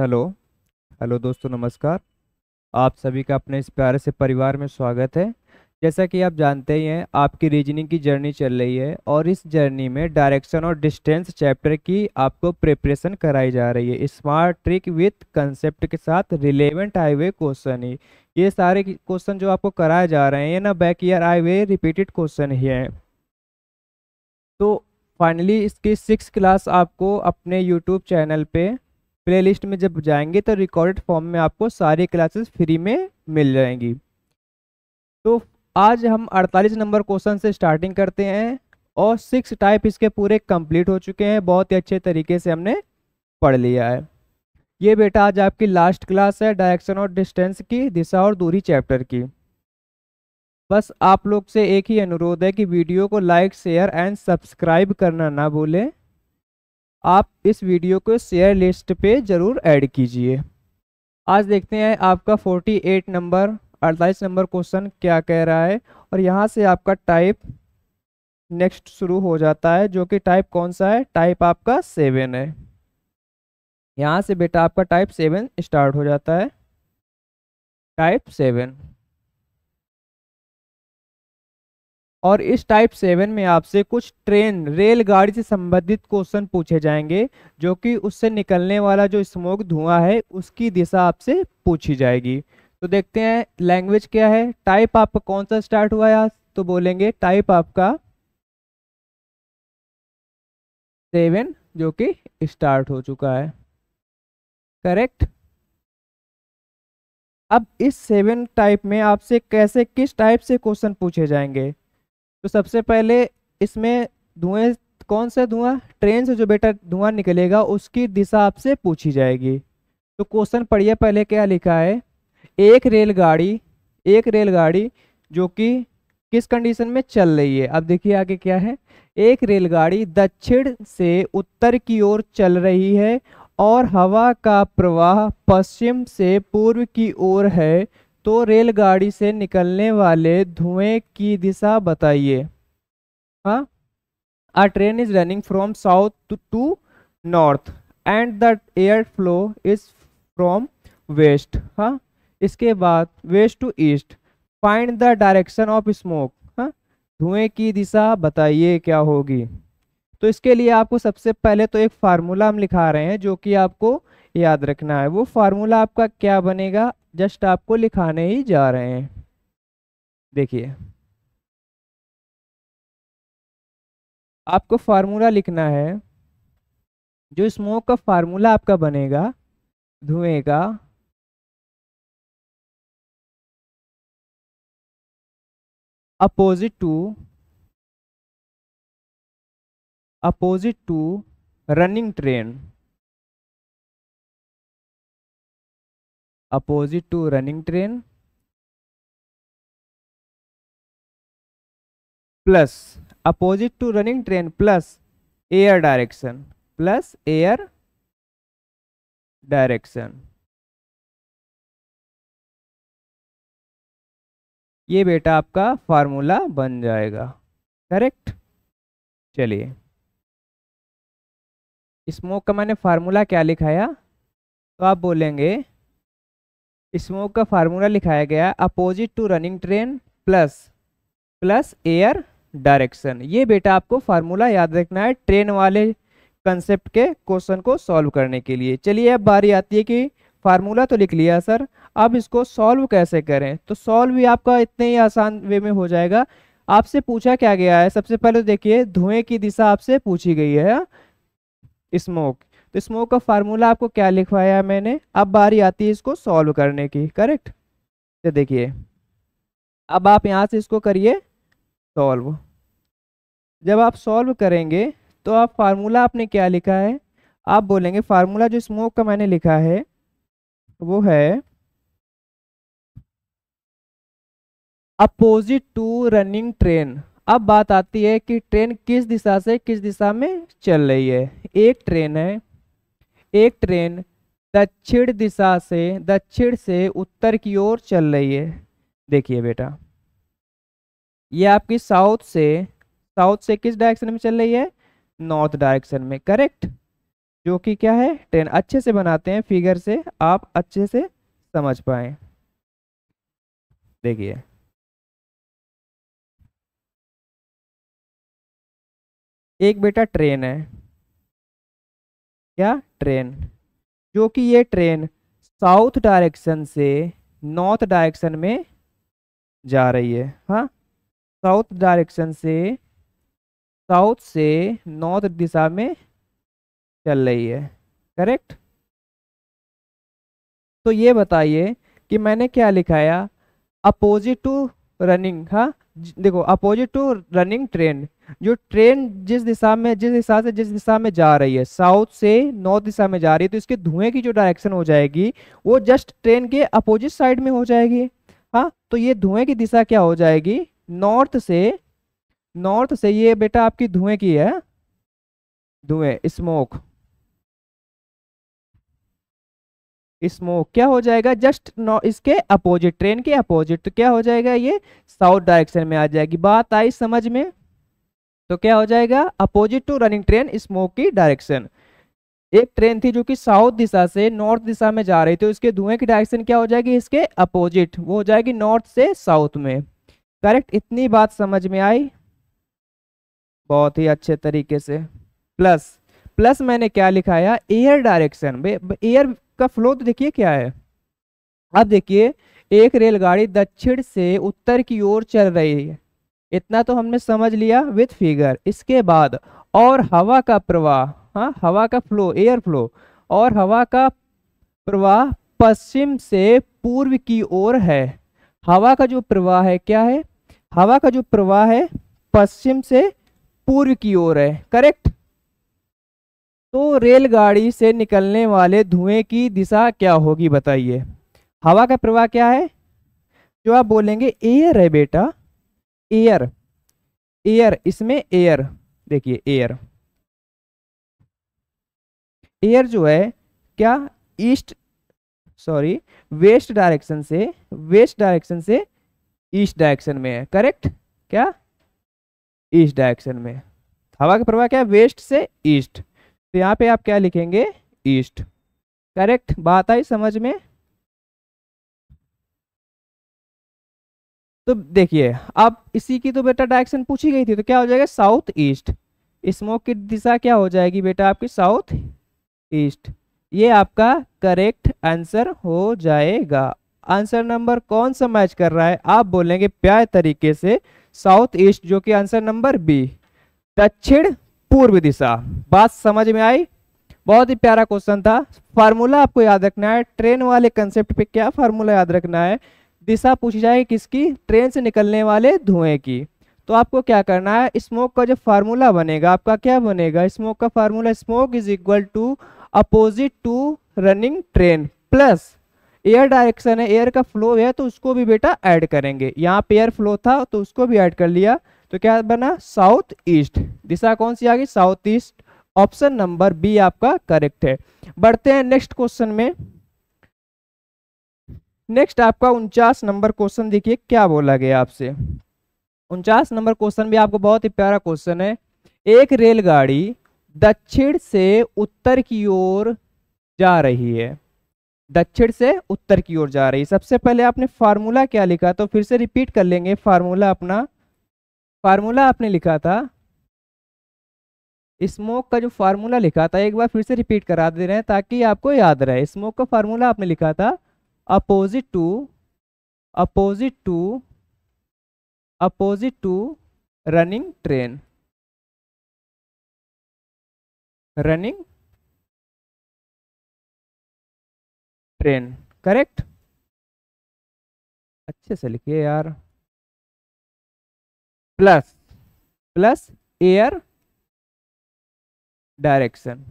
Hello hello दोस्तों नमस्कार आप सभी का अपने इस प्यारे से परिवार में स्वागत है जैसा कि आप जानते ही हैं आपकी रीजनिंग की जर्नी चल रही है और इस जर्नी में डायरेक्शन और डिस्टेंस चैप्टर की आपको प्रिपरेशन कराई जा रही है स्मार्ट ट्रिक विथ कंसेप्ट के साथ रिलेवेंट हाईवे क्वेश्चन ही ये सारे क्वेश्चन जो आपको कराए जा रहे हैं ये ना back year highway repeated question ही हैं तो फाइनली इसकी सिक्स क्लास आपको अपने यूट्यूब चैनल पर प्लेलिस्ट में जब जाएंगे तो रिकॉर्डेड फॉर्म में आपको सारी क्लासेस फ्री में मिल जाएंगी तो आज हम 48 नंबर क्वेश्चन से स्टार्टिंग करते हैं और सिक्स टाइप इसके पूरे कंप्लीट हो चुके हैं बहुत ही अच्छे तरीके से हमने पढ़ लिया है ये बेटा आज आपकी लास्ट क्लास है डायरेक्शन और डिस्टेंस की दिशा और दूरी चैप्टर की बस आप लोग से एक ही अनुरोध है कि वीडियो को लाइक शेयर एंड सब्सक्राइब करना ना भूलें आप इस वीडियो को शेयर लिस्ट पे ज़रूर ऐड कीजिए आज देखते हैं आपका 48 नंबर 48 नंबर क्वेश्चन क्या कह रहा है और यहाँ से आपका टाइप नेक्स्ट शुरू हो जाता है जो कि टाइप कौन सा है टाइप आपका सेवन है यहाँ से बेटा आपका टाइप सेवन स्टार्ट हो जाता है टाइप सेवन और इस टाइप सेवन में आपसे कुछ ट्रेन रेलगाड़ी से संबंधित क्वेश्चन पूछे जाएंगे जो कि उससे निकलने वाला जो स्मोक धुआं है उसकी दिशा आपसे पूछी जाएगी तो देखते हैं लैंग्वेज क्या है टाइप आपका कौन सा स्टार्ट हुआ है तो बोलेंगे टाइप आपका सेवन जो कि स्टार्ट हो चुका है करेक्ट अब इस सेवन टाइप में आपसे कैसे किस टाइप से क्वेश्चन पूछे जाएंगे तो सबसे पहले इसमें धुएं कौन सा धुआं ट्रेन से जो बेटा धुआं निकलेगा उसकी दिशा आपसे पूछी जाएगी तो क्वेश्चन पढ़िए पहले क्या लिखा है एक रेलगाड़ी एक रेलगाड़ी जो कि किस कंडीशन में चल रही है अब देखिए आगे क्या है एक रेलगाड़ी दक्षिण से उत्तर की ओर चल रही है और हवा का प्रवाह पश्चिम से पूर्व की ओर है तो रेलगाड़ी से निकलने वाले धुएं की दिशा बताइए हाँ a train is running from south to north and the air flow is from west हाँ इसके बाद west to east find the direction of smoke हाँ धुएं की दिशा बताइए क्या होगी तो इसके लिए आपको सबसे पहले तो एक फार्मूला हम लिखा रहे हैं जो कि आपको याद रखना है वो फार्मूला आपका क्या बनेगा जस्ट आपको लिखाने ही जा रहे हैं देखिए आपको फार्मूला लिखना है जो स्मोक का फार्मूला आपका बनेगा धुएं का opposite to opposite to running train opposite to running train plus opposite to running train plus air direction plus air direction ये बेटा आपका फार्मूला बन जाएगा करेक्ट चलिए स्मोक का मैंने फार्मूला क्या लिखाया तो आप बोलेंगे स्मोक का फार्मूला लिखाया गया opposite to running train plus plus air direction ये बेटा आपको फार्मूला याद रखना है ट्रेन वाले कंसेप्ट के क्वेश्चन को सॉल्व करने के लिए चलिए अब बारी आती है कि फार्मूला तो लिख लिया सर अब इसको सॉल्व कैसे करें तो सॉल्व भी आपका इतने ही आसान वे में हो जाएगा आपसे पूछा क्या गया है सबसे पहले तो देखिए धुएं की दिशा आपसे पूछी गई है स्मोक तो स्मोक का फार्मूला आपको क्या लिखवाया है मैंने अब बारी आती है इसको सॉल्व करने की करेक्ट तो देखिए अब आप यहाँ से इसको करिए सॉल्व जब आप सॉल्व करेंगे तो आप फार्मूला आपने क्या लिखा है आप बोलेंगे फार्मूला जो स्मोक का मैंने लिखा है वो है अपोजिट टू रनिंग ट्रेन अब बात आती है कि ट्रेन किस दिशा से किस दिशा में चल रही है एक ट्रेन है एक ट्रेन दक्षिण दिशा से दक्षिण से उत्तर की ओर चल रही है देखिए बेटा ये आपकी साउथ से साउथ से किस डायरेक्शन में चल रही है नॉर्थ डायरेक्शन में करेक्ट जो कि क्या है ट्रेन अच्छे से बनाते हैं फिगर से आप अच्छे से समझ पाए देखिए एक बेटा ट्रेन है क्या ट्रेन जो कि ये ट्रेन साउथ डायरेक्शन से नॉर्थ डायरेक्शन में जा रही है हाँ साउथ डायरेक्शन से साउथ से नॉर्थ दिशा में चल रही है करेक्ट तो ये बताइए कि मैंने क्या लिखाया अपोजिट टू रनिंग हाँ देखो अपोजिट टू रनिंग ट्रेन जो ट्रेन जिस दिशा में जिस दिशा से जिस दिशा में जा रही है साउथ से नॉर्थ दिशा में जा रही है तो इसके धुएं की जो डायरेक्शन हो जाएगी वो जस्ट ट्रेन के अपोजिट साइड में हो जाएगी हाँ तो ये धुएं की दिशा क्या हो जाएगी नॉर्थ से नॉर्थ से ये बेटा आपकी धुएं की है धुएं स्मोक स्मोक क्या हो जाएगा जस्ट इसके अपोजिट ट्रेन के अपोजिट तो क्या हो जाएगा ये साउथ डायरेक्शन में आ जाएगी बात आई समझ में तो क्या हो जाएगा opposite to running train smoke की डायरेक्शन एक ट्रेन थी जो कि साउथ दिशा से नॉर्थ दिशा में जा रही थी उसके धुएं की डायरेक्शन क्या हो जाएगी इसके अपोजिट वो हो जाएगी नॉर्थ से साउथ में करेक्ट इतनी बात समझ में आई बहुत ही अच्छे तरीके से प्लस प्लस मैंने क्या लिखाया एयर डायरेक्शन एयर का फ्लो तो देखिए क्या है अब देखिए एक रेलगाड़ी दक्षिण से उत्तर की ओर चल रही है इतना तो हमने समझ लिया विथ फिगर इसके बाद और हवा का प्रवाह हाँ हवा का फ्लो एयर फ्लो और हवा का प्रवाह पश्चिम से पूर्व की ओर है हवा का जो प्रवाह है क्या है हवा का जो प्रवाह है पश्चिम से पूर्व की ओर है करेक्ट तो रेलगाड़ी से निकलने वाले धुएं की दिशा क्या होगी बताइए हवा का प्रवाह क्या है जो आप बोलेंगे एयर है बेटा एयर एयर इसमें एयर देखिए एयर एयर जो है क्या ईस्ट सॉरी वेस्ट डायरेक्शन से वेस्ट डायरेक्शन से ईस्ट डायरेक्शन में है करेक्ट क्या ईस्ट डायरेक्शन में हवा का प्रवाह क्या वेस्ट से ईस्ट तो यहां पे आप क्या लिखेंगे ईस्ट करेक्ट बात आई समझ में तो देखिए अब इसी की तो बेटा डायरेक्शन पूछी गई थी तो क्या हो जाएगा साउथ ईस्ट स्मोक की दिशा क्या हो जाएगी बेटा आपकी साउथ ईस्ट ये आपका करेक्ट आंसर हो जाएगा आंसर नंबर कौन सा मैच कर रहा है आप बोलेंगे प्यार तरीके से साउथ ईस्ट जो कि आंसर नंबर बी दक्षिण पूर्व दिशा बात समझ में आई बहुत ही प्यारा क्वेश्चन था फार्मूला आपको याद रखना है ट्रेन वाले कंसेप्ट पे क्या फार्मूला याद रखना है दिशा पूछी जाएगी किसकी ट्रेन से निकलने वाले धुएं की तो आपको क्या करना है स्मोक का जो फार्मूला बनेगा आपका क्या बनेगा स्मोक का formula smoke is equal to opposite to running train plus air direction है एयर का फ्लो है तो उसको भी बेटा ऐड करेंगे यहाँ पे एयर फ्लो था तो उसको भी ऐड कर लिया तो क्या बना साउथ ईस्ट दिशा कौन सी आ गई south east option number B आपका करेक्ट है बढ़ते हैं नेक्स्ट क्वेश्चन में नेक्स्ट आपका उनचास नंबर क्वेश्चन देखिए क्या बोला गया आपसे उनचास नंबर क्वेश्चन भी आपको बहुत ही प्यारा क्वेश्चन है एक रेलगाड़ी दक्षिण से उत्तर की ओर जा रही है दक्षिण से उत्तर की ओर जा रही है सबसे पहले आपने फार्मूला क्या लिखा तो फिर से रिपीट कर लेंगे फार्मूला अपना फार्मूला आपने लिखा था स्मोक का जो फार्मूला लिखा था एक बार फिर से रिपीट करा दे रहे हैं ताकि आपको याद रहे स्मोक का फार्मूला आपने लिखा था opposite to opposite to opposite to running train running train correct अच्छे से लिखिए यार प्लस प्लस एयर डायरेक्शन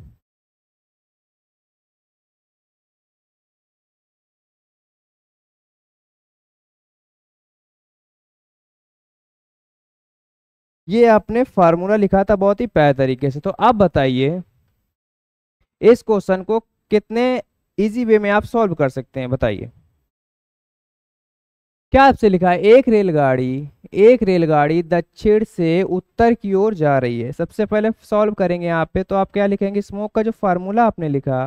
ये आपने फार्मूला लिखा था बहुत ही प्यार तरीके से तो आप बताइए इस क्वेश्चन को कितने इजी वे में आप सॉल्व कर सकते हैं बताइए क्या आपसे लिखा है एक रेलगाड़ी एक रेलगाड़ी दक्षिण से उत्तर की ओर जा रही है सबसे पहले सॉल्व करेंगे यहाँ पे तो आप क्या लिखेंगे स्मोक का जो फार्मूला आपने लिखा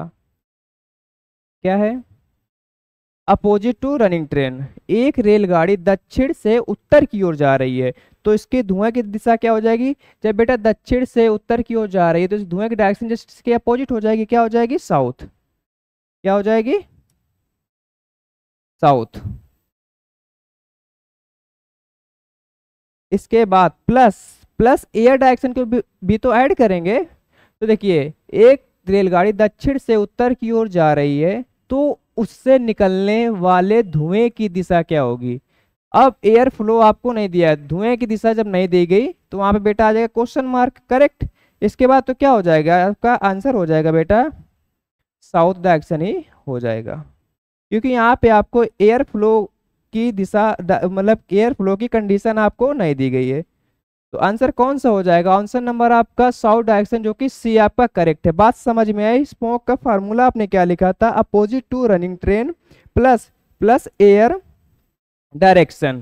क्या है अपोजिट टू रनिंग ट्रेन एक रेलगाड़ी दक्षिण से उत्तर की ओर जा रही है तो इसके धुआं की दिशा क्या हो जाएगी जब बेटा दक्षिण से उत्तर की ओर जा रही है तो इस धुएं की डायरेक्शन जस्ट इसके अपोजिट हो जाएगी क्या हो जाएगी साउथ क्या हो जाएगी साउथ इसके बाद प्लस प्लस एयर डायरेक्शन को भी, भी तो ऐड करेंगे तो देखिए एक रेलगाड़ी दक्षिण से उत्तर की ओर जा रही है तो उससे निकलने वाले धुएं की दिशा क्या होगी अब एयर फ्लो आपको नहीं दिया है धुएं की दिशा जब नहीं दी गई तो वहाँ पे बेटा आ जाएगा क्वेश्चन मार्क करेक्ट इसके बाद तो क्या हो जाएगा आपका आंसर हो जाएगा बेटा साउथ डायरेक्शन ही हो जाएगा क्योंकि यहाँ पे आपको एयर फ्लो की दिशा मतलब एयर फ्लो की कंडीशन आपको नहीं दी गई है तो आंसर कौन सा हो जाएगा आंसर नंबर आपका साउथ डायरेक्शन जो कि सी आपका करेक्ट है बात समझ में आई स्मोक का फार्मूला आपने क्या लिखा था opposite to running train plus plus air direction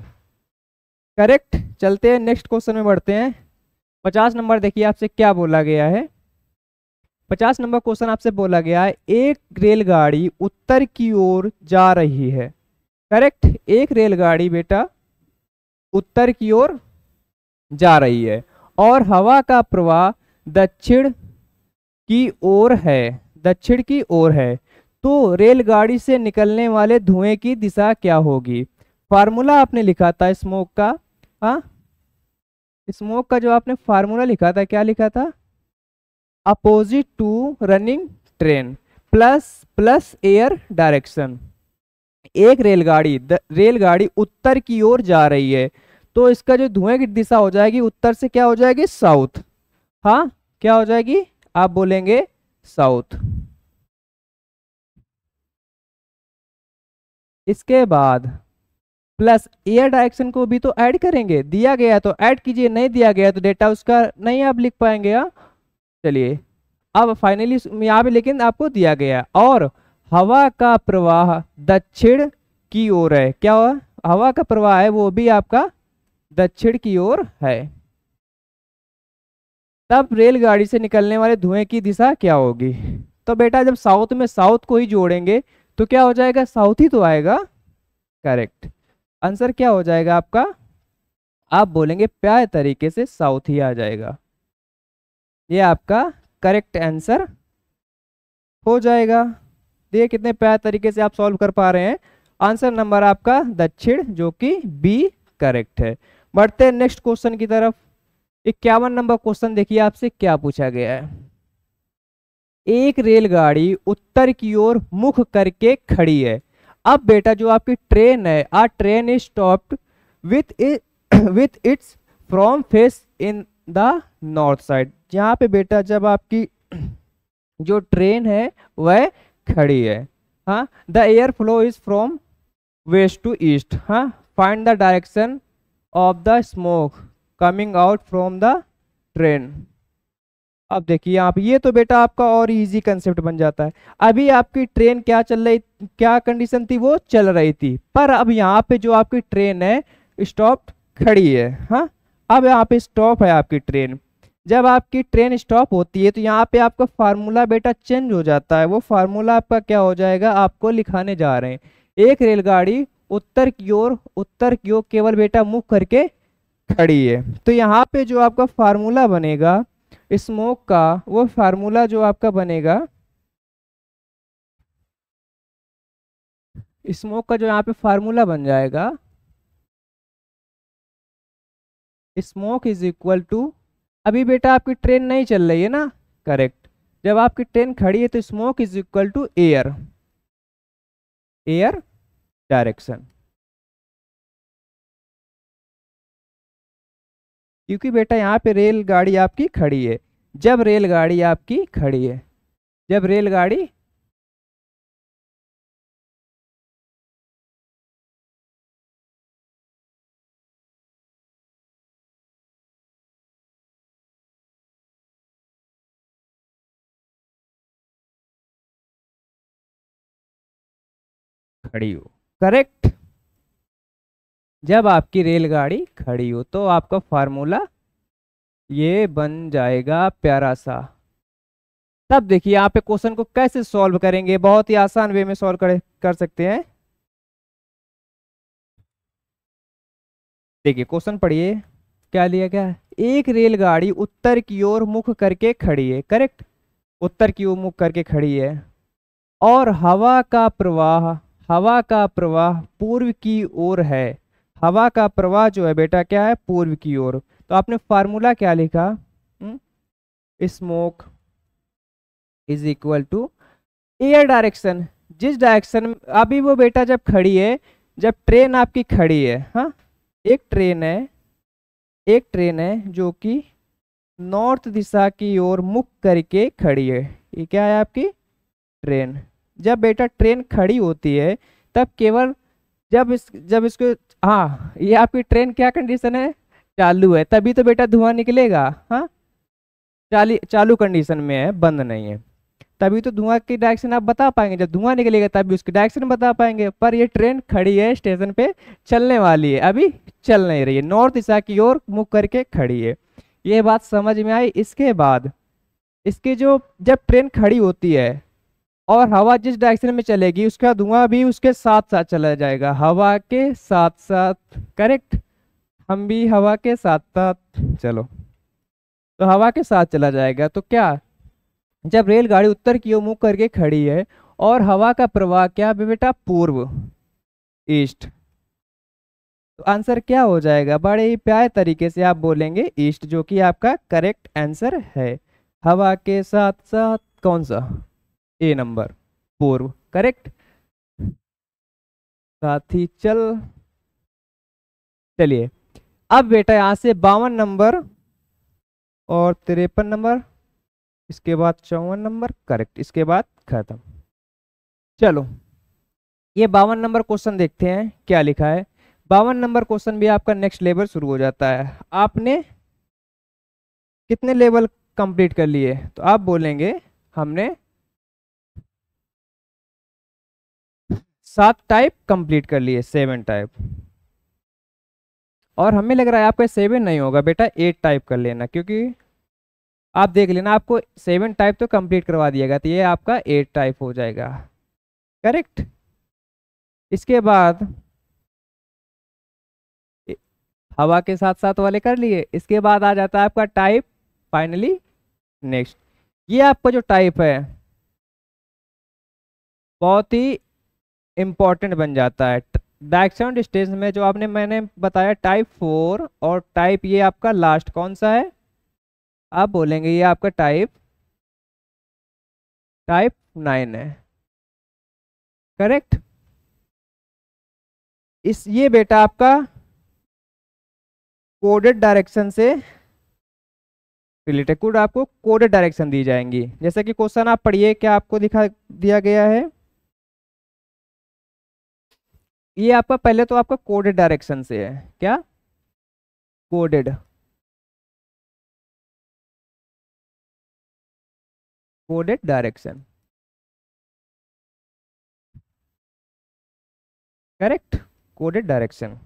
correct चलते हैं नेक्स्ट क्वेश्चन में बढ़ते हैं पचास नंबर देखिए आपसे क्या बोला गया है पचास नंबर क्वेश्चन आपसे बोला गया है एक रेलगाड़ी उत्तर की ओर जा रही है करेक्ट एक रेलगाड़ी बेटा उत्तर की ओर जा रही है और हवा का प्रवाह दक्षिण की ओर है दक्षिण की ओर है तो रेलगाड़ी से निकलने वाले धुएं की दिशा क्या होगी फार्मूला आपने लिखा था स्मोक का हा? स्मोक का जो आपने फार्मूला लिखा था क्या लिखा था opposite to running train plus plus air direction एक रेलगाड़ी रेलगाड़ी उत्तर की ओर जा रही है तो इसका जो धुएं की दिशा हो जाएगी उत्तर से क्या हो जाएगी साउथ हाँ क्या हो जाएगी आप बोलेंगे साउथ इसके बाद प्लस एयर डायरेक्शन को भी तो ऐड करेंगे दिया गया तो ऐड कीजिए नहीं दिया गया तो डेटा उसका नहीं आप लिख पाएंगे हाँ? चलिए अब फाइनली यहाँ पे लेकिन आपको दिया गया और हवा का प्रवाह दक्षिण की ओर है क्या हुआ हवा का प्रवाह है वो भी आपका दक्षिण की ओर है तब रेलगाड़ी से निकलने वाले धुएं की दिशा क्या होगी तो बेटा जब साउथ में साउथ को ही जोड़ेंगे तो क्या हो जाएगा साउथ ही तो आएगा करेक्ट आंसर क्या हो जाएगा आपका आप बोलेंगे प्यार तरीके से साउथ ही आ जाएगा ये आपका करेक्ट आंसर हो जाएगा देखिए कितने प्यार तरीके से आप सॉल्व कर पा रहे हैं आंसर नंबर आपका दक्षिण जो कि बी करेक्ट है बढ़ते हैं नेक्स्ट क्वेश्चन की तरफ इक्यावन नंबर क्वेश्चन देखिए आपसे क्या पूछा गया है एक रेलगाड़ी उत्तर की ओर मुख करके खड़ी है अब बेटा जो आपकी ट्रेन है a train is stopped with with its front facing the north side जहाँ पे बेटा जब आपकी जो ट्रेन है वह खड़ी है हाँ the air flow is from west to east हाँ find the direction of the smoke coming out from the train अब देखिए आप ये तो बेटा आपका और इजी कंसेप्ट बन जाता है अभी आपकी ट्रेन क्या चल रही क्या कंडीशन थी वो चल रही थी पर अब यहाँ पे जो आपकी ट्रेन है स्टॉप खड़ी है हाँ अब यहाँ पे स्टॉप है आपकी ट्रेन जब आपकी ट्रेन स्टॉप होती है तो यहाँ पे आपका फार्मूला बेटा चेंज हो जाता है वो फार्मूला आपका क्या हो जाएगा आपको लिखाने जा रहे हैं एक रेलगाड़ी उत्तर की ओर उत्तर की ओर केवल बेटा मुख करके खड़ी है तो यहाँ पे जो आपका फार्मूला बनेगा स्मोक का वो फार्मूला जो आपका बनेगा स्मोक का जो यहाँ पे फार्मूला बन जाएगा स्मोक इज इक्वल टू अभी बेटा आपकी ट्रेन नहीं चल रही है ना करेक्ट जब आपकी ट्रेन खड़ी है तो smoke is equal to air air direction क्योंकि बेटा यहाँ पे रेलगाड़ी आपकी खड़ी है जब रेलगाड़ी आपकी खड़ी है जब रेलगाड़ी खड़ी हो करेक्ट जब आपकी रेलगाड़ी खड़ी हो तो आपका फार्मूला ये बन जाएगा प्यारा सा तब देखिए आप एक क्वेश्चन को कैसे सॉल्व करेंगे बहुत ही आसान वे में सॉल्व कर, कर सकते हैं देखिए क्वेश्चन पढ़िए क्या लिया गया एक रेलगाड़ी उत्तर की ओर मुख करके खड़ी है करेक्ट उत्तर की ओर मुख करके खड़ी है और हवा का प्रवाह हवा का प्रवाह पूर्व की ओर है हवा का प्रवाह जो है बेटा क्या है पूर्व की ओर तो आपने फार्मूला क्या लिखा हम्म? Smoke is equal to air direction जिस डायरेक्शन अभी वो बेटा जब खड़ी है जब ट्रेन आपकी खड़ी है हाँ एक ट्रेन है एक ट्रेन है जो कि नॉर्थ दिशा की ओर मुख करके खड़ी है ये क्या है आपकी ट्रेन जब बेटा ट्रेन खड़ी होती है तब केवल जब इस जब इसको हाँ ये आपकी ट्रेन क्या कंडीशन है चालू है तभी तो बेटा धुआं निकलेगा हाँ चाली चालू कंडीशन में है बंद नहीं है तभी तो धुआं की डायरेक्शन आप बता पाएंगे जब धुआं निकलेगा तभी उसकी डायरेक्शन बता पाएंगे पर ये ट्रेन खड़ी है स्टेशन पे चलने वाली है अभी चल नहीं रही है नॉर्थ दिशा की ओर मुख करके खड़ी है ये बात समझ में आई इसके बाद इसकी जो जब ट्रेन खड़ी होती है और हवा जिस डायरेक्शन में चलेगी उसका धुआं भी उसके साथ साथ चला जाएगा हवा के साथ साथ करेक्ट हम भी हवा के साथ साथ चलो तो हवा के साथ चला जाएगा तो क्या जब रेलगाड़ी उत्तर की ओर मुंह करके खड़ी है और हवा का प्रवाह क्या बेटा पूर्व ईस्ट तो आंसर क्या हो जाएगा बड़े ही प्यारे तरीके से आप बोलेंगे ईस्ट जो कि आपका करेक्ट आंसर है हवा के साथ साथ कौन सा ए नंबर पूर्व करेक्ट ही चल चलिए अब बेटा यहां से बावन नंबर और तिरपन नंबर इसके बाद चौवन नंबर करेक्ट इसके बाद खत्म चलो ये बावन नंबर क्वेश्चन देखते हैं क्या लिखा है बावन नंबर क्वेश्चन भी आपका नेक्स्ट लेवल शुरू हो जाता है आपने कितने लेवल कंप्लीट कर लिए तो आप बोलेंगे हमने सात टाइप कंप्लीट कर लिए सेवन टाइप और हमें लग रहा है आपका सेवन नहीं होगा बेटा एट टाइप कर लेना क्योंकि आप देख लेना आपको सेवन टाइप तो कंप्लीट करवा दिया गया तो ये आपका एट टाइप हो जाएगा करेक्ट इसके बाद हवा के साथ साथ वाले कर लिए इसके बाद आ जाता है आपका टाइप फाइनली नेक्स्ट ये आपका जो टाइप है बहुत ही इम्पॉर्टेंट बन जाता है साउंड स्टेज में जो आपने मैंने बताया टाइप फोर और टाइप ये आपका लास्ट कौन सा है आप बोलेंगे ये आपका टाइप टाइप नाइन है करेक्ट इस ये बेटा आपका कोडेड डायरेक्शन से रिलेटेड कोड आपको कोडेड डायरेक्शन दी जाएंगी जैसे कि क्वेश्चन आप पढ़िए क्या आपको दिखा दिया गया है ये आपका पहले तो आपका कोडेड डायरेक्शन से है क्या coded coded direction correct coded direction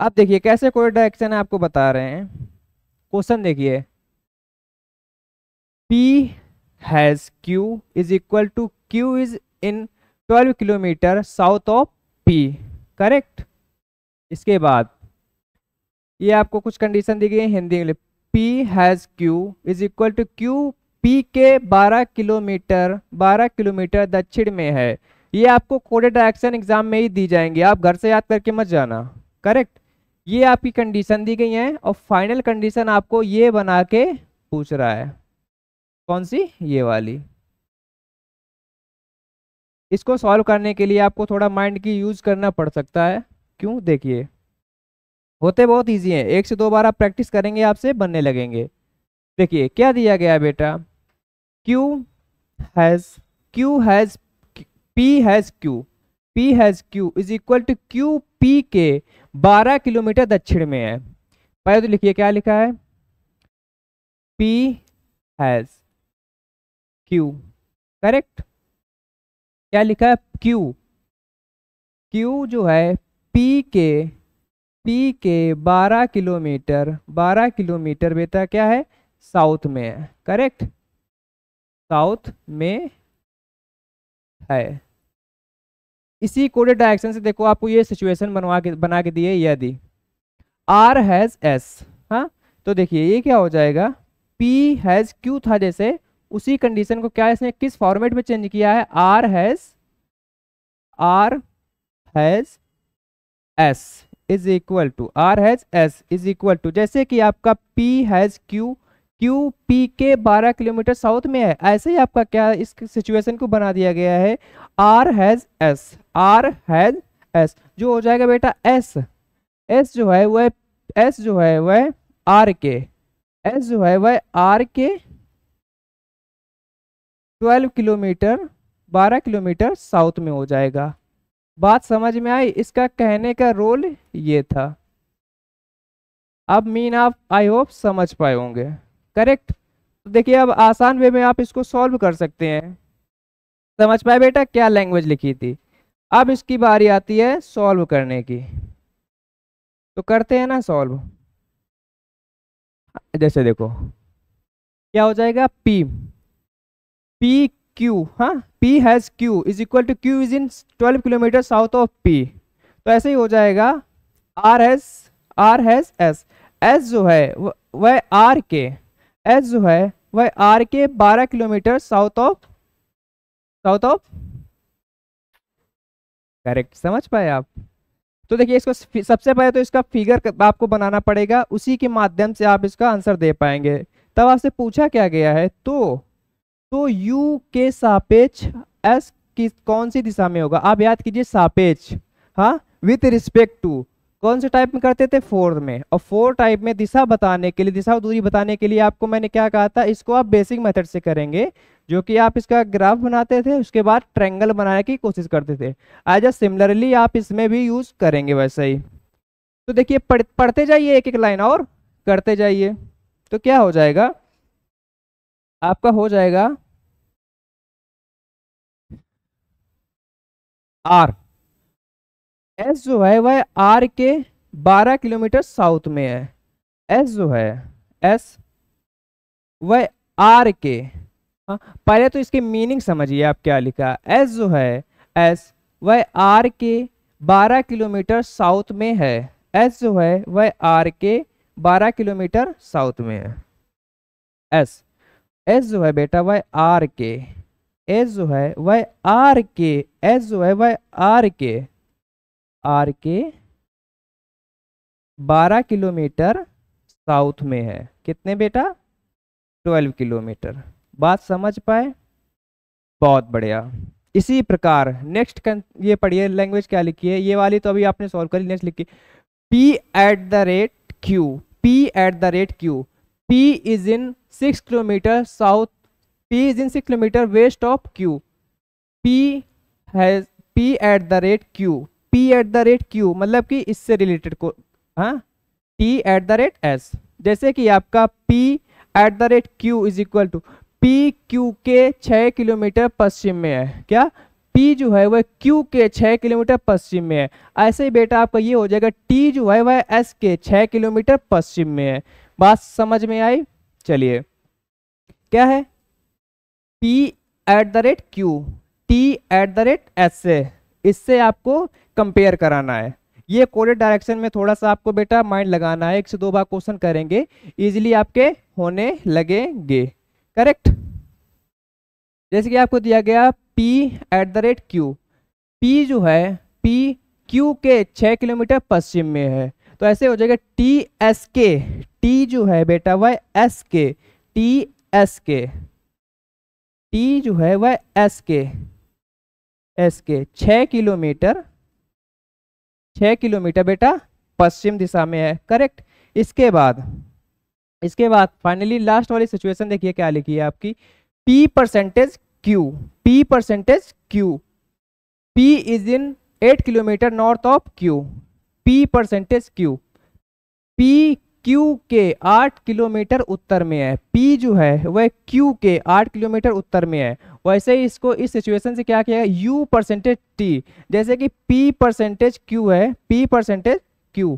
आप देखिए कैसे कोडेड डायरेक्शन है आपको बता रहे हैं क्वेश्चन देखिए P has Q is equal to Q is in twelve kilometre south of P correct इसके बाद ये आपको कुछ कंडीशन दी गई है Hindi English P has Q is equal to Q P के 12 किलोमीटर 12 किलोमीटर दक्षिण में है ये आपको कोडेड डायरेक्शन एग्जाम में ही दी जाएंगे आप घर से याद करके मत जाना करेक्ट ये आपकी कंडीशन दी गई है और फाइनल कंडीशन आपको ये बना के पूछ रहा है कौन सी ये वाली इसको सॉल्व करने के लिए आपको थोड़ा माइंड की यूज करना पड़ सकता है क्यों देखिए होते बहुत ईजी हैं एक से दो बार आप प्रैक्टिस करेंगे आपसे बनने लगेंगे देखिए क्या दिया गया बेटा Q has Q has P has Q P has Q is equal to Q P के बारह किलोमीटर दक्षिण में है पहले तो लिखिए क्या लिखा है पी हैज़ क्यू करेक्ट क्या लिखा है क्यू क्यू जो है पी के पी के 12 किलोमीटर 12 किलोमीटर बेटा क्या है साउथ में है करेक्ट साउथ में है इसी कोडेड डायरेक्शन से देखो आपको ये सिचुएशन बनवा के बना के दिए यदि आर हैज एस हाँ तो देखिए ये क्या हो जाएगा पी हैज क्यू था जैसे उसी कंडीशन को क्या इसने किस फॉर्मेट में चेंज किया है R has R has S is equal to R has S is equal to जैसे कि आपका P has Q Q P के बारह किलोमीटर साउथ में है ऐसे ही आपका क्या इस सिचुएशन को बना दिया गया है R has S R has S जो हो जाएगा बेटा एस एस जो है वह एस जो है वह आर के एस जो है वह आर के 12 किलोमीटर 12 किलोमीटर साउथ में हो जाएगा बात समझ में आई इसका कहने का रोल ये था अब मीन आप आई होप समझ पाए होंगे करेक्ट तो देखिए अब आसान वे में आप इसको सॉल्व कर सकते हैं समझ पाए बेटा क्या लैंग्वेज लिखी थी अब इसकी बारी आती है सॉल्व करने की तो करते हैं ना सॉल्व जैसे देखो क्या हो जाएगा पी पी क्यू हाँ P has Q is equal to Q is in twelve kilometre south of P तो ऐसे ही हो जाएगा R has R has S S जो है वह आर के एस जो है वह आर के बारह kilometre south of south of correct समझ पाए आप तो देखिए इसको सबसे पहले तो इसका फिगर आपको बनाना पड़ेगा उसी के माध्यम से आप इसका आंसर दे पाएंगे तब आपसे पूछा क्या गया है तो तो u के सापेक्ष s किस कौन सी दिशा में होगा आप याद कीजिए सापेक्ष हाँ विथ रिस्पेक्ट टू कौन से टाइप में करते थे फोर में और फोर टाइप में दिशा बताने के लिए दिशा और दूरी बताने के लिए आपको मैंने क्या कहा था इसको आप बेसिक मेथड से करेंगे जो कि आप इसका ग्राफ बनाते थे उसके बाद ट्रेंगल बनाने की कोशिश करते थे एज अ सिमिलरली आप इसमें भी यूज करेंगे वैसे ही तो देखिए पढ़ पढ़ते जाइए एक एक लाइन और करते जाइए तो क्या हो जाएगा आपका हो जाएगा आर एस जो है वह आर के 12 किलोमीटर साउथ में है एस जो है एस वह आर के हाँ, पहले तो इसके मीनिंग समझिए आप क्या लिखा एस जो है एस वह आर के 12 किलोमीटर साउथ में है एस जो है वह आर के 12 किलोमीटर साउथ में है एस एस जो है बेटा वह आर के एस जो है वह आर के एस जो है वह आर के आर के बारह किलोमीटर साउथ में है कितने बेटा ट्वेल्व किलोमीटर बात समझ पाए बहुत बढ़िया इसी प्रकार नेक्स्ट ये पढ़िए लैंग्वेज क्या लिखी है ये वाली तो अभी आपने सॉल्व करी नेक्स्ट लिखी P at the rate Q P at the rate Q P is in six kilometre south P is in six kilometre west of Q P has P at the rate Q P at the rate Q मतलब कि इससे related को हाँ T at the rate S जैसे कि आपका P at the rate Q is equal to P Q के छः किलोमीटर पश्चिम में है क्या पी जो है वह क्यू के छः किलोमीटर पश्चिम में है ऐसे ही बेटा आपका ये हो जाएगा टी जो है वह एस के छः किलोमीटर पश्चिम में है बात समझ में आई चलिए क्या है P at the rate Q T at the rate S से इससे आपको कंपेयर कराना है ये कोडेड डायरेक्शन में थोड़ा सा आपको बेटा माइंड लगाना है एक से दो बार क्वेश्चन करेंगे इजीली आपके होने लगेंगे करेक्ट जैसे कि आपको दिया गया P at the rate Q P जो है P Q के छः किलोमीटर पश्चिम में है तो ऐसे हो जाएगा टी एस के टी जो है बेटा वह एस के टी एस के टी जो है वह एस के एस के छ किलोमीटर छ किलोमीटर बेटा पश्चिम दिशा में है करेक्ट इसके बाद इसके बाद फाइनली लास्ट वाली सिचुएशन देखिए क्या लिखी है आपकी P percentage Q P percentage Q P is in eight kilometre north of Q P percentage Q P Q के आठ किलोमीटर उत्तर में है पी जो है वह क्यू के आठ किलोमीटर उत्तर में है वैसे ही इसको इस सिचुएशन से क्या किया यू परसेंटेज टी जैसे कि पी परसेंटेज क्यू है P percentage Q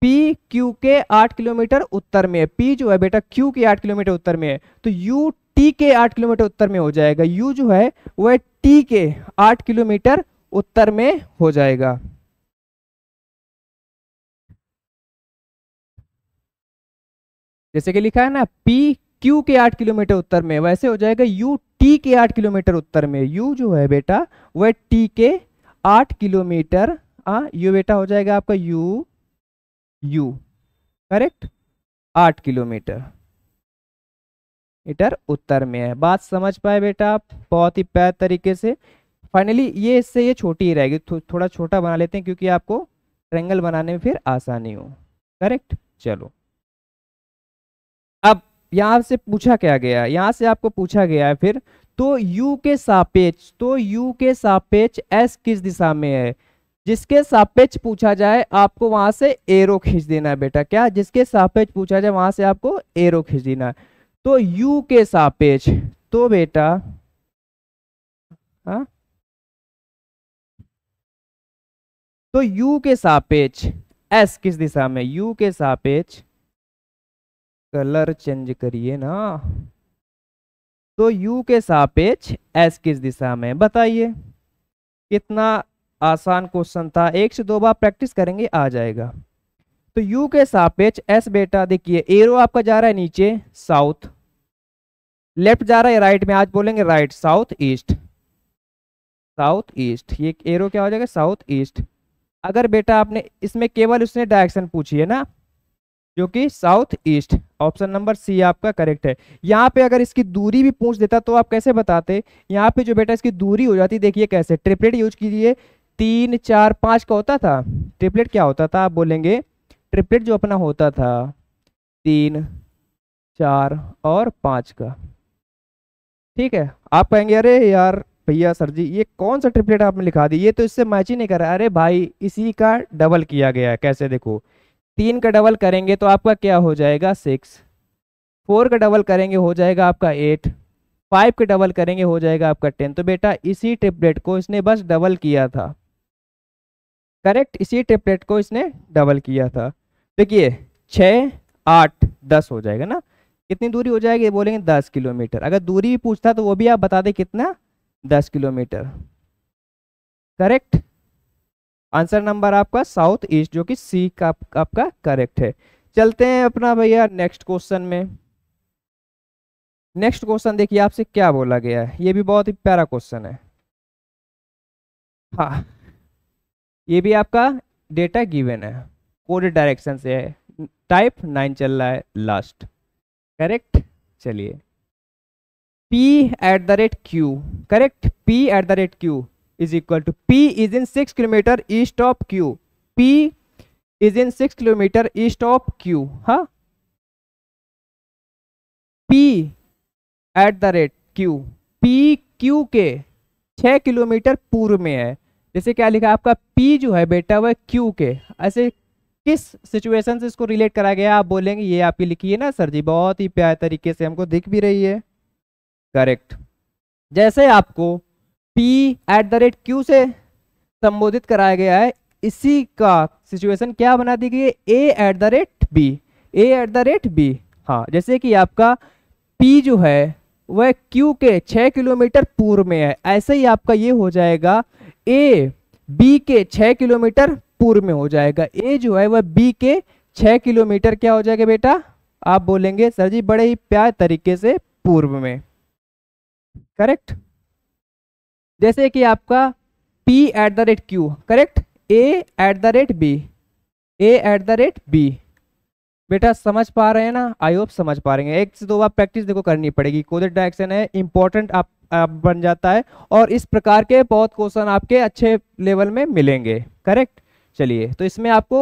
P Q के आठ किलोमीटर उत्तर में है पी जो है बेटा क्यू के आठ किलोमीटर उत्तर में है तो यू टी के आठ किलोमीटर उत्तर में हो जाएगा यू जो है वह टी के आठ किलोमीटर उत्तर में हो जाएगा जैसे कि लिखा है ना पी क्यू के आठ किलोमीटर उत्तर में वैसे हो जाएगा यू टी के आठ किलोमीटर उत्तर में यू जो है बेटा वह टी के आठ किलोमीटर हाँ यू बेटा हो जाएगा आपका यू यू करेक्ट आठ किलोमीटर मीटर उत्तर में है बात समझ पाए बेटा आप बहुत ही पैर तरीके से फाइनली ये इससे ये छोटी ही रहेगी थो, थोड़ा छोटा बना लेते हैं क्योंकि आपको ट्रेंगल बनाने में फिर आसानी हो करेक्ट चलो अब यहां से पूछा क्या गया यहां से आपको पूछा गया है फिर तो u के सापेक्ष तो u के सापेक्ष s किस दिशा में है जिसके सापेक्ष पूछा जाए आपको वहां से एरो खींच देना है बेटा क्या जिसके सापेक्ष पूछा जाए वहां से आपको एरो खींच देना है तो u के सापेक्ष तो बेटा हा? तो u के सापेक्ष s किस दिशा में u के सापेक्ष कलर चेंज करिए ना तो u के सापेक्ष s किस दिशा में बताइए कितना आसान क्वेश्चन था एक से दो बार प्रैक्टिस करेंगे आ जाएगा तो u के सापेक्ष s बेटा देखिए एरो आपका जा रहा है नीचे साउथ लेफ्ट जा रहा है राइट में आज बोलेंगे right south east south east ये एरो क्या हो जाएगा साउथ ईस्ट अगर बेटा आपने इसमें केवल उसने डायरेक्शन पूछी है ना जो कि south east option number C आपका करेक्ट है यहाँ पे अगर इसकी दूरी भी पूछ देता तो आप कैसे बताते यहाँ पे जो बेटा इसकी दूरी हो जाती देखिए कैसे ट्रिपलेट यूज कीजिए तीन चार पाँच का होता था ट्रिपलेट क्या होता था आप बोलेंगे ट्रिपलेट जो अपना होता था तीन चार और पाँच का ठीक है आप कहेंगे अरे यार भैया सर जी ये कौन सा ट्रिपलेट आपने लिखा दी ये तो इससे मैच ही नहीं कर रहा अरे भाई इसी का डबल किया गया है कैसे देखो तीन का डबल करेंगे तो आपका क्या हो जाएगा सिक्स फोर का डबल करेंगे हो जाएगा आपका एट फाइव का डबल करेंगे हो जाएगा आपका टेन तो बेटा इसी ट्रिपलेट को इसने बस डबल किया था करेक्ट इसी ट्रिपलेट को इसने डबल किया था देखिए छः आठ दस हो जाएगा ना कितनी दूरी हो जाएगी बोलेंगे दस किलोमीटर अगर दूरी पूछता तो वो भी आप बता दें कितना दस किलोमीटर करेक्ट आंसर नंबर आपका साउथ ईस्ट जो कि सी का आपका करेक्ट है चलते हैं अपना भैया नेक्स्ट क्वेश्चन में नेक्स्ट क्वेश्चन देखिए आपसे क्या बोला गया है ये भी बहुत ही प्यारा क्वेश्चन है हाँ ये भी आपका डेटा गिवन है कोड डायरेक्शन से है टाइप नाइन चल रहा है लास्ट करेक्ट चलिए P at the rate Q correct P at the rate Q is equal to P is in six kilometre east of Q P is in six kilometre east of Q हा P at the rate Q P Q के छः kilometre पूर्व में है जैसे क्या लिखा आपका पी जो है बेटा वह क्यू के ऐसे किस सिचुएशन से इसको रिलेट करा गया आप बोलेंगे ये आप ही लिखिए ना सर जी बहुत ही प्यार तरीके से हमको दिख भी रही है करेक्ट जैसे आपको P at the rate Q से संबोधित कराया गया है इसी का सिचुएशन क्या बना दी गई है A at the rate B A at the rate B हाँ जैसे कि आपका पी जो है वह क्यू के छः किलोमीटर पूर्व में है ऐसे ही आपका ये हो जाएगा ए बी के छः किलोमीटर पूर्व में हो जाएगा ए जो है वह बी के छः किलोमीटर क्या हो जाएगा बेटा आप बोलेंगे सर जी बड़े ही प्यार तरीके से पूर्व में करेक्ट जैसे कि आपका P at the rate Q correct A at the rate B A at the rate B बेटा समझ पा रहे हैं ना आई होप समझ पा रहे हैं एक से दो बार प्रैक्टिस देखो करनी पड़ेगी कोजेट डायरेक्शन है इंपॉर्टेंट आप, आप बन जाता है और इस प्रकार के बहुत क्वेश्चन आपके अच्छे लेवल में मिलेंगे करेक्ट चलिए तो इसमें आपको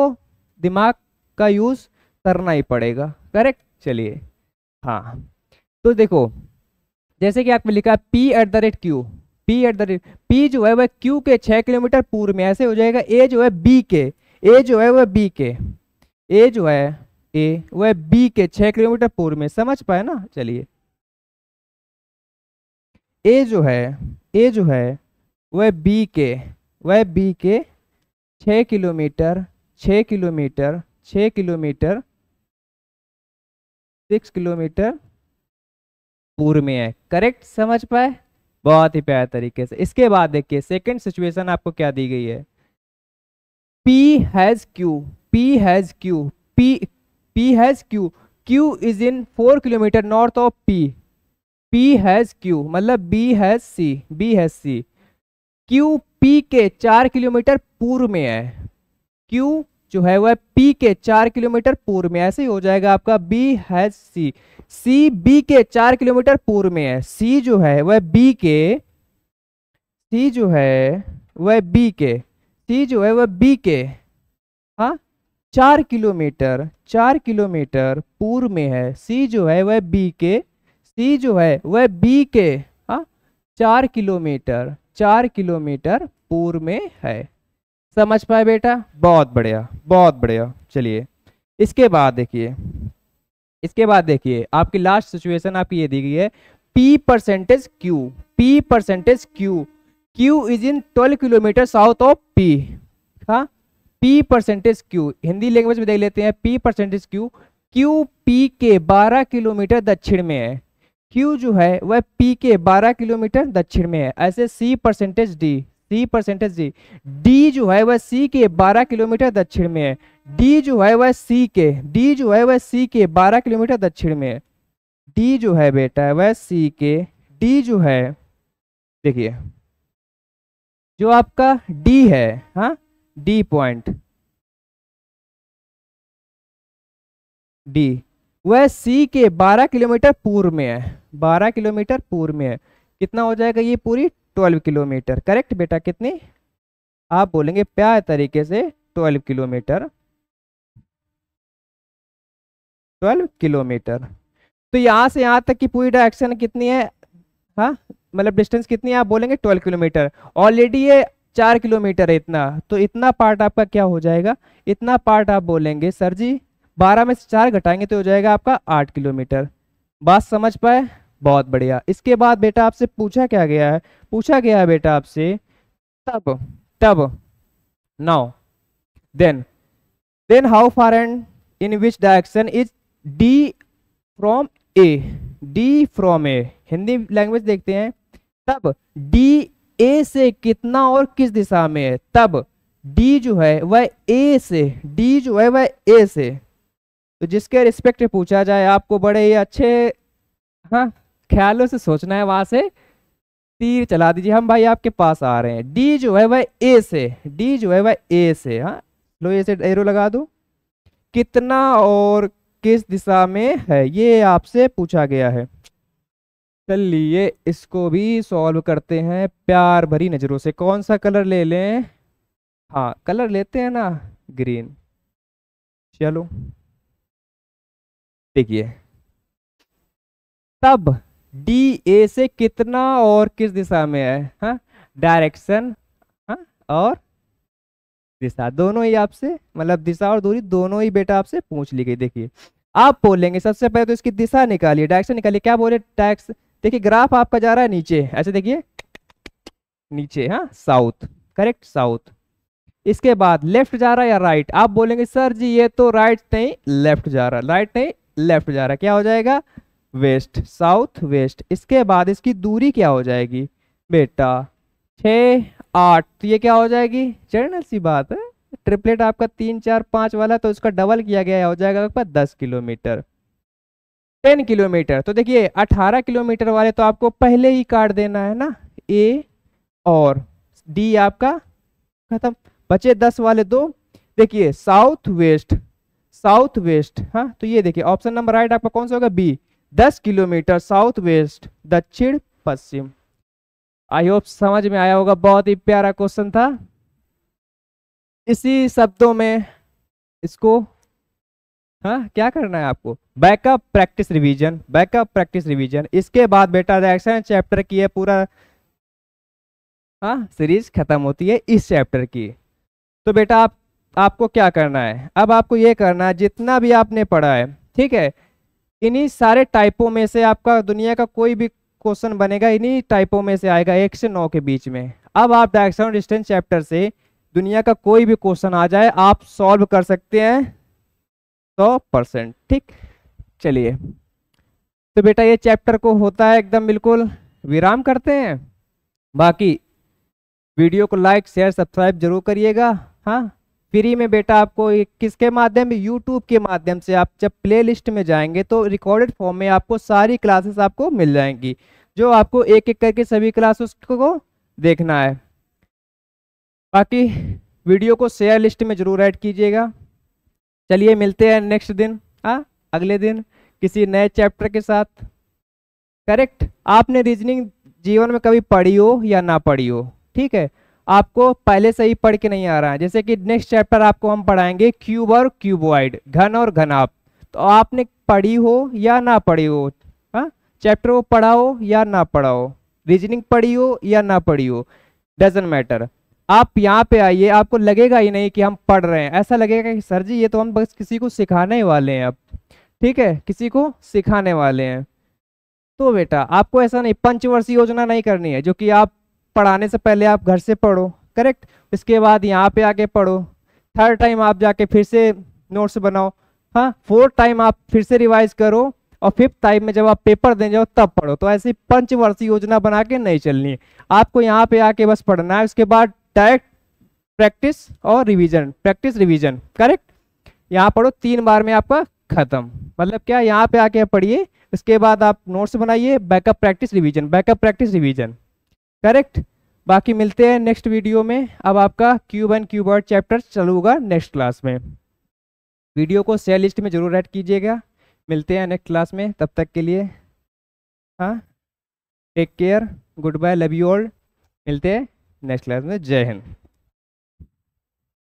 दिमाग का यूज़ करना ही पड़ेगा करेक्ट चलिए हाँ तो देखो जैसे कि आपने लिखा P at the rate Q P at the rate P जो है वह क्यू के छह किलोमीटर पूर्व में ऐसे हो जाएगा ए जो है बी के ए जो है वह बी के ए जो है ए वह बी के छह किलोमीटर पूर्व में समझ पाए ना चलिए ए जो है ए जो है वह बी के वह बी के छ किलोमीटर छ किलोमीटर छ किलोमीटर सिक्स किलोमीटर पूर्व में है करेक्ट समझ पाए बहुत ही प्यारे तरीके से इसके बाद देखिए सेकंड सिचुएशन आपको क्या दी गई है P has Q P has Q P P has Q Q is in four kilometre north of P P has Q मतलब B has C B has C Q P के चार kilometre पूर्व में है क्यू जो है वह P के चार किलोमीटर पूर्व में ऐसे ही हो जाएगा आपका B has C C B के चार किलोमीटर पूर्व में है सी जो है वह बी के सी जो है वह बी के सी जो है वह बी के हाँ चार किलोमीटर चार किलोमीटर पूर्व में है सी जो है वह बी के सी जो है वह बी के हाँ चार किलोमीटर चार किलोमीटर पूर्व में है समझ पाए बेटा बहुत बढ़िया बहुत बढ़िया चलिए इसके बाद देखिए इसके बाद देखिए आपकी लास्ट सिचुएशन आपकी ये दी गई है P percentage Q P percentage Q Q is in twelve kilometre south of P हाँ P percentage Q Hindi language में देख लेते हैं P percentage Q Q P के बारह किलोमीटर दक्षिण में है क्यू जो है वह पी के बारह किलोमीटर दक्षिण में है ऐसे C percentage D C percentage D D जो है वह सी के 12 किलोमीटर दक्षिण में है डी जो है वह सी के डी जो है वह सी के 12 किलोमीटर दक्षिण में है डी जो है बेटा वह सी के डी जो है देखिए जो आपका डी है हा डी पॉइंट डी वह सी के 12 किलोमीटर पूर्व में है 12 किलोमीटर पूर्व में है कितना हो जाएगा ये पूरी 12 किलोमीटर करेक्ट बेटा कितनी आप बोलेंगे प्यार तरीके से ट्वेल्व किलोमीटर 12 किलोमीटर तो यहां से यहां तक की पूरी डायरेक्शन कितनी है हाँ मतलब डिस्टेंस कितनी है आप बोलेंगे ट्वेल्व किलोमीटर ऑलरेडी ये चार किलोमीटर है इतना तो इतना पार्ट आपका क्या हो जाएगा इतना पार्ट आप बोलेंगे सर जी बारह में से चार घटाएंगे तो हो जाएगा आपका आठ किलोमीटर बात समझ पाए बहुत बढ़िया इसके बाद बेटा आपसे पूछा क्या गया है पूछा गया है बेटा आपसे तब तब now then then how far and in which direction is D from A D from A Hindi language देखते हैं तब डी ए से कितना और किस दिशा में है तब डी जो है वह ए से डी जो है वह ए से तो जिसके रिस्पेक्ट पूछा जाए आपको बड़े ही अच्छे हाँ ख्यालों से सोचना है वहां से तीर चला दीजिए हम भाई आपके पास आ रहे हैं डी जो है वह ए से डी जो है वह ए से हाँ लो ए से एरो लगा दो कितना और किस दिशा में है ये आपसे पूछा गया है चलिए इसको भी सॉल्व करते हैं प्यार भरी नज़रों से कौन सा कलर ले लें हाँ कलर लेते हैं ना ग्रीन चलो देखिए तब डी ए से कितना और किस दिशा में है डायरेक्शन हाँ? हाँ? और दिशा दोनों ही आपसे मतलब दिशा और दूरी दोनों ही बेटा आपसे पूछ ली गई देखिए आप बोलेंगे सबसे पहले तो इसकी दिशा निकालिए डायरेक्शन निकालिए क्या बोले टैक्स देखिए ग्राफ आपका जा रहा है नीचे ऐसे देखिए नीचे हाँ साउथ करेक्ट साउथ इसके बाद लेफ्ट जा रहा है या राइट आप बोलेंगे सर जी ये तो राइट नहीं लेफ्ट जा रहा राइट नहीं लेफ्ट जा रहा क्या हो जाएगा वेस्ट साउथ वेस्ट इसके बाद इसकी दूरी क्या हो जाएगी बेटा छ आठ तो ये क्या हो जाएगी जनरल सी बात है ट्रिपलेट आपका तीन चार पाँच वाला तो इसका डबल किया गया हो जाएगा आपका दस किलोमीटर टेन किलोमीटर तो देखिए अठारह किलोमीटर वाले तो आपको पहले ही काट देना है ना ए और डी आपका खत्म बचे दस वाले दो देखिए साउथ वेस्ट साउथ वेस्ट हाँ तो ये देखिए ऑप्शन नंबर राइट आपका कौन सा होगा बी दस किलोमीटर साउथ वेस्ट दक्षिण पश्चिम आई होप समझ में आया होगा बहुत ही प्यारा क्वेश्चन था इसी शब्दों में इसको हाँ क्या करना है आपको backup practice revision backup practice revision इसके बाद बेटा रिएक्शन चैप्टर की है पूरा हाँ सीरीज खत्म होती है इस चैप्टर की तो बेटा आप आपको क्या करना है अब आपको ये करना है जितना भी आपने पढ़ा है ठीक है इन्हीं सारे टाइपों में से आपका दुनिया का कोई भी क्वेश्चन बनेगा इन्हीं टाइपों में से आएगा एक से नौ के बीच में अब आप डायरेक्शन डिस्टेंस चैप्टर से दुनिया का कोई भी क्वेश्चन आ जाए आप सॉल्व कर सकते हैं सौ परसेंट ठीक चलिए तो बेटा ये चैप्टर को होता है एकदम बिल्कुल विराम करते हैं बाकी वीडियो को लाइक शेयर सब्सक्राइब जरूर करिएगा हाँ फ्री में बेटा आपको किसके माध्यम यूट्यूब के माध्यम से आप जब प्ले लिस्ट में जाएंगे तो रिकॉर्डेड फॉर्म में आपको सारी क्लासेस आपको मिल जाएंगी जो आपको एक एक करके सभी क्लासेस को देखना है बाकी वीडियो को शेयर लिस्ट में ज़रूर ऐड कीजिएगा चलिए मिलते हैं नेक्स्ट दिन हाँ अगले दिन किसी नए चैप्टर के साथ करेक्ट आपने रीजनिंग जीवन में कभी पढ़ी हो या ना पढ़ी हो ठीक है आपको पहले से ही पढ़ के नहीं आ रहा है जैसे कि नेक्स्ट चैप्टर आपको हम पढ़ाएंगे क्यूब और क्यूबॉइड घन और घनाप तो आपने पढ़ी हो या ना पढ़ी हो चैप्टर हाँ? वो पढ़ाओ या ना पढ़ाओ रीजनिंग पढ़ी हो या ना पढ़ी हो डजेंट मैटर आप यहाँ पे आइए आपको लगेगा ही नहीं कि हम पढ़ रहे हैं ऐसा लगेगा कि सर जी ये तो हम बस किसी को सिखाने वाले हैं अब ठीक है किसी को सिखाने वाले हैं तो बेटा आपको ऐसा नहीं पंचवर्षीय योजना नहीं करनी है जो कि आप पढ़ाने से पहले आप घर से पढ़ो करेक्ट इसके बाद यहाँ पे आके पढ़ो थर्ड टाइम आप जाके फिर से नोट्स बनाओ हाँ फोर्थ टाइम आप फिर से रिवाइज करो और फिफ्थ टाइम में जब आप पेपर दें जाओ तब पढ़ो तो ऐसी पंचवर्षीय योजना बना के नहीं चलनी है आपको यहाँ पे आके बस पढ़ना है उसके बाद डायरेक्ट प्रैक्टिस और रिवीजन प्रैक्टिस रिवीजन करेक्ट यहाँ पढ़ो तीन बार में आपका खत्म मतलब क्या यहाँ पे आके पढ़िए उसके बाद आप नोट्स बनाइए backup practice revision backup practice revision correct बाकी मिलते हैं नेक्स्ट वीडियो में अब आपका क्यूब एंड क्यूबॉर्ड चैप्टर चालू होगा नेक्स्ट क्लास में वीडियो को शेयर लिस्ट में जरूर ऐड कीजिएगा मिलते हैं नेक्स्ट क्लास में तब तक के लिए हाँ take care good bye love you all मिलते हैं नेक्स्ट क्लास में जय हिंद